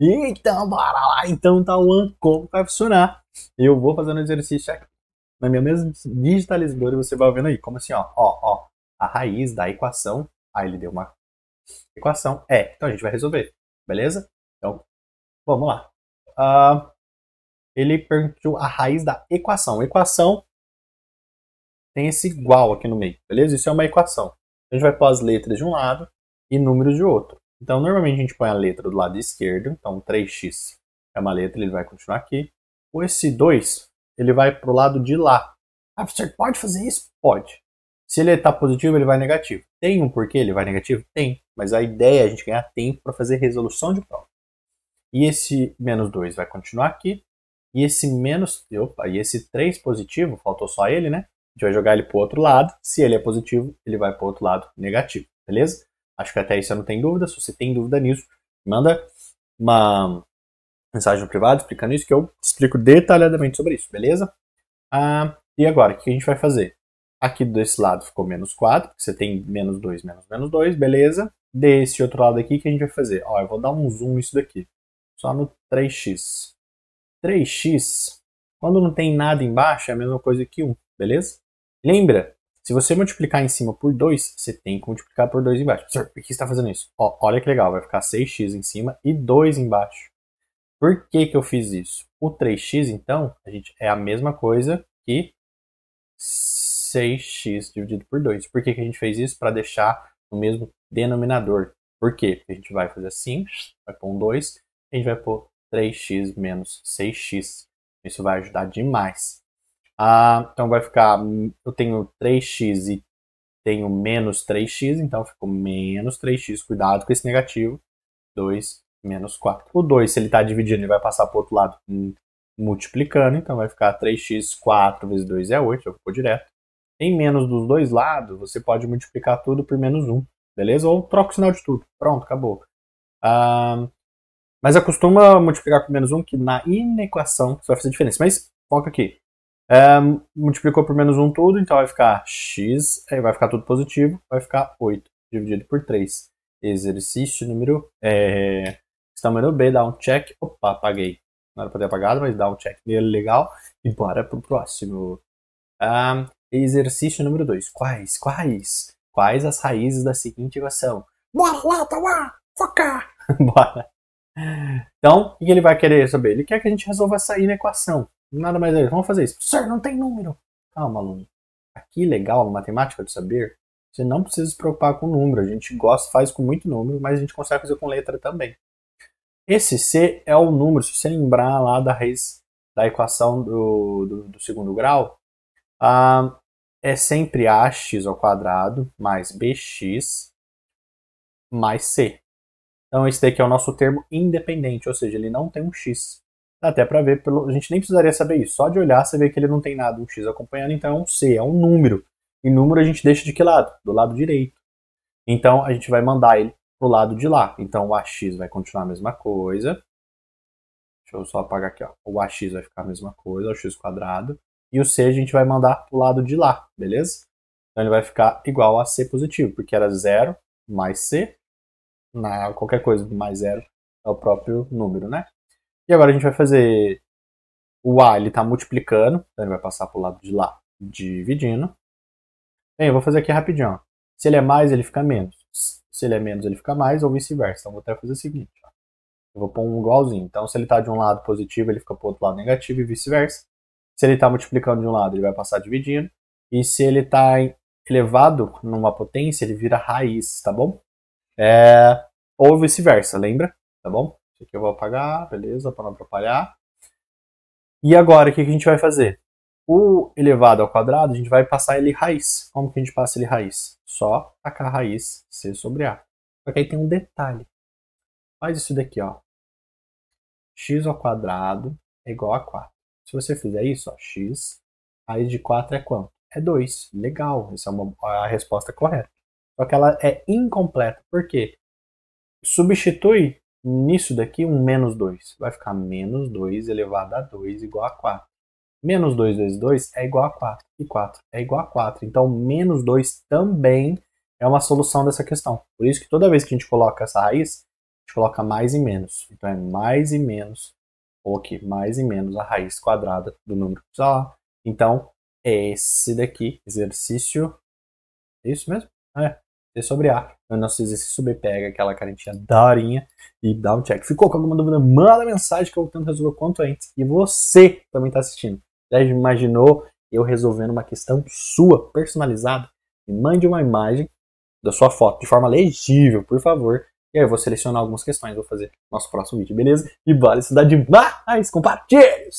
Então, bora lá. Então, o tá, como vai funcionar? Eu vou fazendo exercício aqui. Na minha mesa digitalizadora, você vai vendo aí, como assim, ó, ó, ó. A raiz da equação, aí ele deu uma equação, é. Então, a gente vai resolver, beleza? Então, vamos lá. Uh, ele perguntou a raiz da equação. Equação tem esse igual aqui no meio, beleza? Isso é uma equação. A gente vai pôr as letras de um lado e números de outro. Então, normalmente a gente põe a letra do lado esquerdo, então 3x é uma letra, ele vai continuar aqui. Ou esse 2, ele vai para o lado de lá. Ah, professor, pode fazer isso? Pode. Se ele está positivo, ele vai negativo. Tem um porquê ele vai negativo? Tem. Mas a ideia é a gente ganhar tempo para fazer resolução de prova. E esse menos 2 vai continuar aqui. E esse menos. Opa, e esse 3 positivo, faltou só ele, né? A gente vai jogar ele para o outro lado. Se ele é positivo, ele vai para o outro lado negativo, beleza? Acho que até aí você não tem dúvida. Se você tem dúvida nisso, manda uma mensagem no privado explicando isso, que eu explico detalhadamente sobre isso, beleza? Ah, e agora, o que a gente vai fazer? Aqui desse lado ficou menos 4, porque você tem menos 2, menos menos 2, beleza? Desse outro lado aqui, o que a gente vai fazer? Ó, eu vou dar um zoom nisso daqui, só no 3x. 3x, quando não tem nada embaixo, é a mesma coisa que 1, beleza? Lembra se você multiplicar em cima por 2, você tem que multiplicar por 2 embaixo. Professor, por que você está fazendo isso? Ó, olha que legal, vai ficar 6x em cima e 2 embaixo. Por que, que eu fiz isso? O 3x, então, a gente, é a mesma coisa que 6x dividido por 2. Por que, que a gente fez isso? Para deixar no mesmo denominador. Por quê? Porque a gente vai fazer assim, vai pôr um 2, a gente vai pôr 3x menos 6x. Isso vai ajudar demais. Ah, então vai ficar. Eu tenho 3x e tenho menos 3x, então ficou menos 3x. Cuidado com esse negativo. 2 menos 4. O 2, se ele está dividindo, ele vai passar para o outro lado multiplicando, então vai ficar 3x, 4 vezes 2 é 8, já ficou direto. Tem menos dos dois lados, você pode multiplicar tudo por menos 1, beleza? Ou troca o sinal de tudo. Pronto, acabou. Ah, mas acostuma multiplicar por menos 1, que na inequação só vai fazer diferença. Mas foca aqui multiplicou por menos 1 tudo, então vai ficar x, aí vai ficar tudo positivo, vai ficar 8 dividido por 3. Exercício número, é, número B, dá um check, opa, apaguei. Não era para ter apagado, mas dá um check nele, legal, e bora pro próximo. Um, exercício número 2, quais, quais, quais as raízes da seguinte equação? Bora lá, tá lá, focar! bora! Então, o que ele vai querer saber? Ele quer que a gente resolva essa inequação. Nada mais legal. É Vamos fazer isso. Sir, não tem número. Calma, aluno. Aqui, legal, matemática de saber, você não precisa se preocupar com número. A gente gosta, faz com muito número, mas a gente consegue fazer com letra também. Esse C é o número, se você lembrar lá da raiz da equação do, do, do segundo grau, ah, é sempre ax ao quadrado mais bx mais c. Então esse daqui é o nosso termo independente, ou seja, ele não tem um x. Até para ver, pelo... a gente nem precisaria saber isso. Só de olhar você vê que ele não tem nada, um X acompanhando, então é um C, é um número. E número a gente deixa de que lado? Do lado direito. Então a gente vai mandar ele pro lado de lá. Então o AX vai continuar a mesma coisa. Deixa eu só apagar aqui, ó. O AX vai ficar a mesma coisa, o X quadrado. E o C a gente vai mandar pro lado de lá, beleza? Então ele vai ficar igual a C positivo, porque era zero mais C. Na, qualquer coisa mais zero é o próprio número, né? E agora a gente vai fazer o A, ele está multiplicando, então ele vai passar para o lado de lá dividindo. Bem, eu vou fazer aqui rapidinho. Ó. Se ele é mais, ele fica menos. Se ele é menos, ele fica mais, ou vice-versa. Então, vou até fazer o seguinte. Ó. Eu vou pôr um igualzinho. Então, se ele está de um lado positivo, ele fica para o outro lado negativo e vice-versa. Se ele está multiplicando de um lado, ele vai passar dividindo. E se ele está elevado numa potência, ele vira raiz, tá bom? É... Ou vice-versa, lembra? Tá bom? Isso aqui eu vou apagar, beleza, para não atrapalhar. E agora, o que, a gente vai fazer? O elevado ao quadrado, a gente vai passar ele raiz. Como que a gente passa ele raiz? Só tacar raiz C sobre A. Só que aí tem um detalhe. Faz isso daqui, ó. x ao quadrado é igual a 4. Se você fizer isso, ó, x raiz de 4 é quanto? É 2. Legal, essa é uma, a resposta correta. Só que ela é incompleta. Por quê? Substitui nisso daqui um menos 2. Vai ficar menos 2 elevado a 2 igual a 4. Menos 2 vezes 2 é igual a 4. E 4 é igual a 4. Então, menos 2 também é uma solução dessa questão. Por isso que toda vez que a gente coloca essa raiz, a gente coloca mais e menos. Então, é mais e menos, ou aqui, mais e menos a raiz quadrada do número que precisa lá. Então, esse daqui, exercício. É isso mesmo? É. C é sobre A no é nosso exercício super pega aquela carentinha daorinha e dá um check. Ficou com alguma dúvida? Manda mensagem que eu tento resolver o quanto antes. E você também está assistindo. Já imaginou eu resolvendo uma questão sua, personalizada? Me mande uma imagem da sua foto de forma legível, por favor. E aí eu vou selecionar algumas questões, vou fazer nosso próximo vídeo, beleza? E vale se dá demais! Compartilhe!